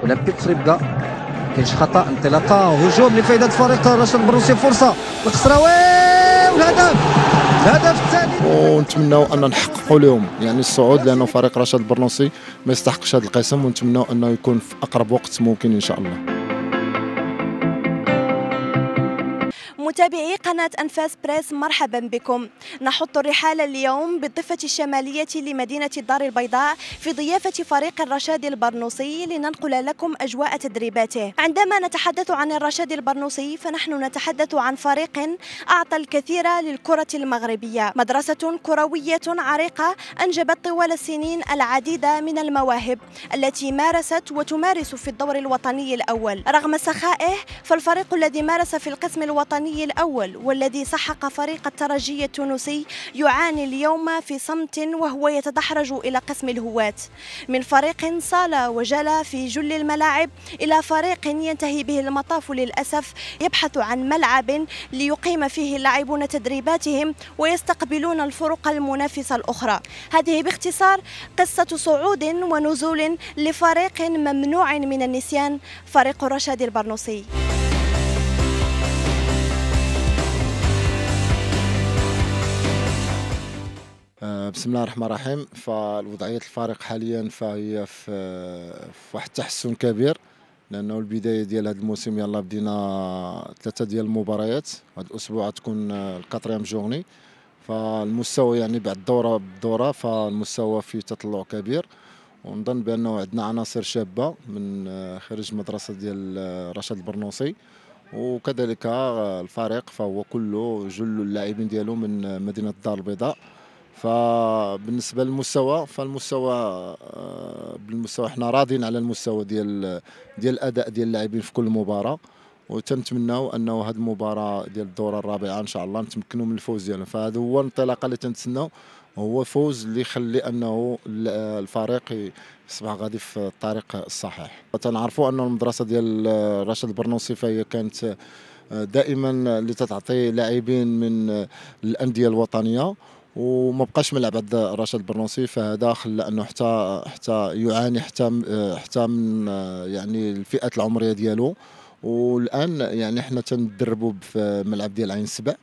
اولمبيك تريبكا كاينش خطا انطلاقه هجوم لفائده فريق رشد بروسي فرصه القصراوي والهدف الهدف الثاني ونتمناو ان نحققوا لهم يعني الصعود لانه فريق رشد برنوسي ما يستحقش هذا القسم ونتمناو انه يكون في اقرب وقت ممكن ان شاء الله متابعي قناة أنفاس بريس مرحبا بكم نحط الرحال اليوم بالضفة الشمالية لمدينة الدار البيضاء في ضيافة فريق الرشاد البرنوسي لننقل لكم أجواء تدريباته عندما نتحدث عن الرشاد البرنوسي فنحن نتحدث عن فريق أعطى الكثير للكرة المغربية مدرسة كروية عريقة أنجبت طوال السنين العديد من المواهب التي مارست وتمارس في الدور الوطني الأول رغم سخائه فالفريق الذي مارس في القسم الوطني الركني الأول والذي سحق فريق الترجي التونسي يعاني اليوم في صمت وهو يتدحرج إلى قسم الهواة من فريق صال وجلى في جل الملاعب إلى فريق ينتهي به المطاف للأسف يبحث عن ملعب ليقيم فيه اللاعبون تدريباتهم ويستقبلون الفرق المنافسة الأخرى هذه باختصار قصة صعود ونزول لفريق ممنوع من النسيان فريق رشاد البرنوسي آه، بسم الله الرحمن الرحيم فالوضعيه الفريق حاليا فهي في, آه، في واحد التحسن كبير لانه البدايه ديال هذا الموسم يلا بدينا ثلاثه ديال المباريات هذا الاسبوع تكون آه، الكاتريام جورني فالمستوى يعني بعد دوره بدوره فالمستوى فيه تطلع كبير ونظن بانه عندنا عناصر شابه من خارج المدرسه ديال رشاد البرنوصي وكذلك الفريق فهو كله جل اللاعبين ديالو من مدينه الدار البيضاء فبالنسبه للمستوى فالمستوى آه، بالمستوى حنا راضين على المستوى ديال ديال الاداء ديال اللاعبين في كل مباراه وتنتمناو انه هذه المباراه ديال الدوره الرابعه ان شاء الله نتمكنوا من الفوز ديالنا فهذا هو الانطلاقه اللي تنتسناو هو فوز اللي يخلي انه الفريق يصبح غادي في الطريق الصحيح تنعرفوا ان المدرسه ديال آه، رشاد البرنوصي فهي كانت آه، دائما اللي تتعطي لاعبين من الانديه الوطنيه وما بقاش ملعب عند رشاد برنوسي فهذا خلى انه حتى حتى يعاني حتى حتى من يعني الفئات العمريه ديالو والان يعني حنا تندربوا في ملعب ديال عين سبع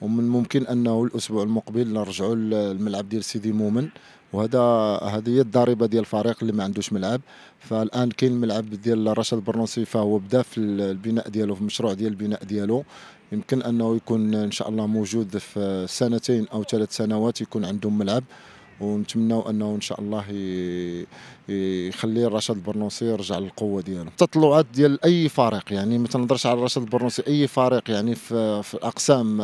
ومن ممكن انه الاسبوع المقبل نرجعوا للملعب ديال سيدي مومن وهذا هذه هي الضريبه ديال الفريق اللي ما عندوش ملعب فالان كاين الملعب ديال رشاد برنوسي فهو بدا في البناء ديالو في المشروع ديال البناء ديالو يمكن انه يكون ان شاء الله موجود في سنتين او ثلاث سنوات يكون عندهم ملعب ونتمناو انه ان شاء الله يخلي رشاد البرنوسي يرجع للقوه ديالو التطلعات ديال اي فريق يعني ما تنهضرش على رشاد البرنوسي اي فريق يعني في, في الاقسام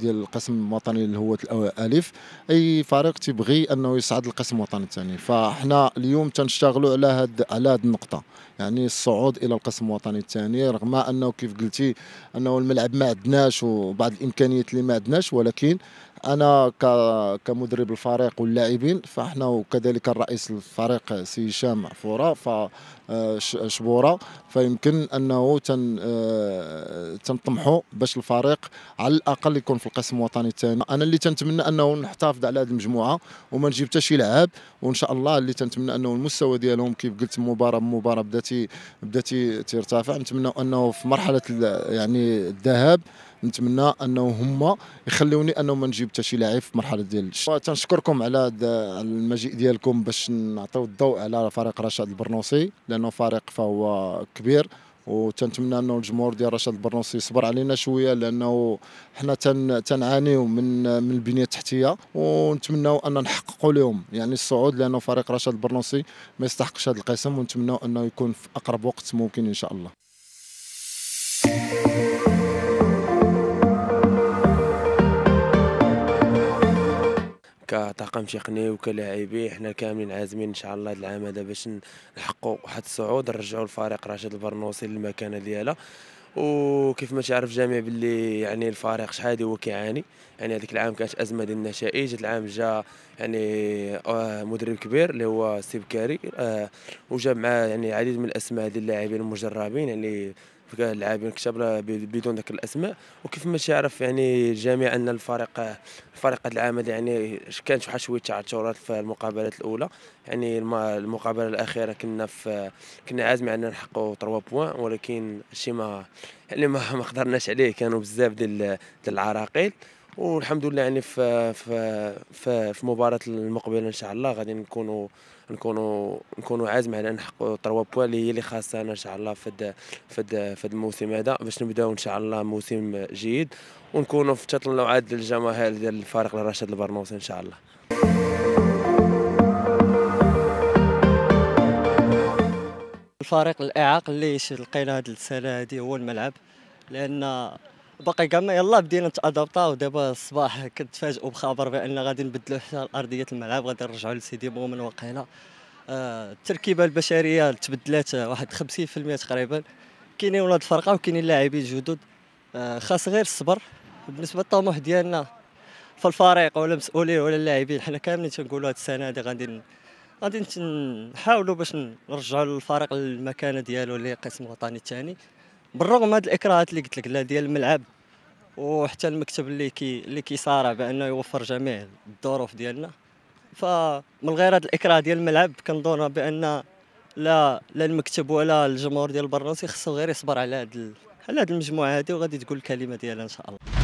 ديال القسم الوطني هو الالف اي فريق تيبغي انه يصعد للقسم الوطني الثاني فاحنا اليوم تنشتغلوا على هاد على هاد النقطه يعني الصعود الى القسم الوطني الثاني رغم انه كيف قلتي انه الملعب ما عندناش وبعض الامكانيات اللي ما عندناش ولكن انا كمدرب الفريق واللاعبين فاحنا وكذلك الرئيس الفريق سي هشام عفوره فشبوره آه، فيمكن انه تن آه، تنطمحوا باش الفريق على الاقل يكون في القسم الوطني الثاني انا اللي تنتمنى انه نحتفظ على هذه المجموعه وما نجيب حتى شي لعاب وان شاء الله اللي تنتمنى انه المستوى ديالهم كيف قلت مباراه بمباراه بدات بدات ترتفع نتمنى انه في مرحله يعني الذهاب نتمنى انه هما يخليوني انه ما نجيب حتى شي لاعب في المرحله ديال تنشكركم على المجيء ديالكم باش نعطيو الضوء على فريق رشاد البرنوسي لانه فريق فهو كبير وتنتمنى انه الجمهور ديال رشاد البرنوسي يصبر علينا شويه لانه حنا تن تنعانيو من من البنيه التحتيه ونتمناو ان نحققوا لهم يعني الصعود لانه فريق رشاد البرنوسي ما يستحقش هذا القسم ونتمناو انه يكون في اقرب وقت ممكن ان شاء الله كطاقم تقني وكلاعبين حنا كاملين عازمين ان شاء الله هذا العام هذا باش نحققوا واحد الصعود نرجعوا الفريق راشد البرنوسي للمكانه ديالها وكيف ما تعرف جميع باللي يعني الفريق شحال هو كيعاني يعني هذيك العام كانت ازمه ديال النتائج هذا العام جا يعني آه، مدرب كبير اللي هو السي بكاري آه، وجاب معاه يعني العديد من الاسماء ديال اللاعبين المجربين يعني كاع اللاعبين كتب بدون ذكر الاسماء وكيف ما تعرف يعني الجميع ان الفريق الفريقات العام يعني كانت واحد شويه تعثرات في المقابلات الاولى يعني المقابله الاخيره كنا في كنا عازمين اننا نحققوا 3 بوان ولكن شي ما يعني ما قدرناش عليه كانوا بزاف ديال العراقيل والحمد لله يعني في في في, في المباراه المقبله ان شاء الله غادي نكونوا نكونوا نكونوا عازم على نحققوا 3 بوا اللي هي اللي خاصنا ان شاء الله في هذا في هذا في الموسم هذا باش نبداو ان شاء الله موسم جيد ونكونوا في تطلعات للجماهير ديال الفريق الرشيد البرنوسي ان شاء الله الفريق الاعاق اللي لقينا هذه السنه هذه هو الملعب لان باقي كاع ما يلا بدينا نتادابطاو ودابا الصباح كنتفاجئوا بخبر بان غادي نبدلوا حتى ارضيه الملعب غادي نرجعوا لسيدي بومن من آه التركيبه البشريه تبدلات واحد 50% تقريبا كاينين ولاد الفرقه وكاينين لاعبين جدد آه خاص غير الصبر بالنسبه للطموح ديالنا في الفريق ولا المسؤولين ولا اللاعبين حنا كاملين تنقولوا هذه السنه هذه غادي غادي نحاولوا باش نرجعوا الفريق للمكانه ديالو اللي قسم الوطني الثاني بالرغم هاد الاكراهات اللي قلت لك لا ديال الملعب وحتى المكتب اللي كي اللي كيصارع بانه يوفر جميع الظروف ديالنا فمن غير هاد الاكراه ديال الملعب كنظن بان لا لا المكتب ولا الجمهور ديال البرنوسي خصو غير يصبر على هاد على هاد المجموعه هادي وغادي تقول الكلمه ديالها ان شاء الله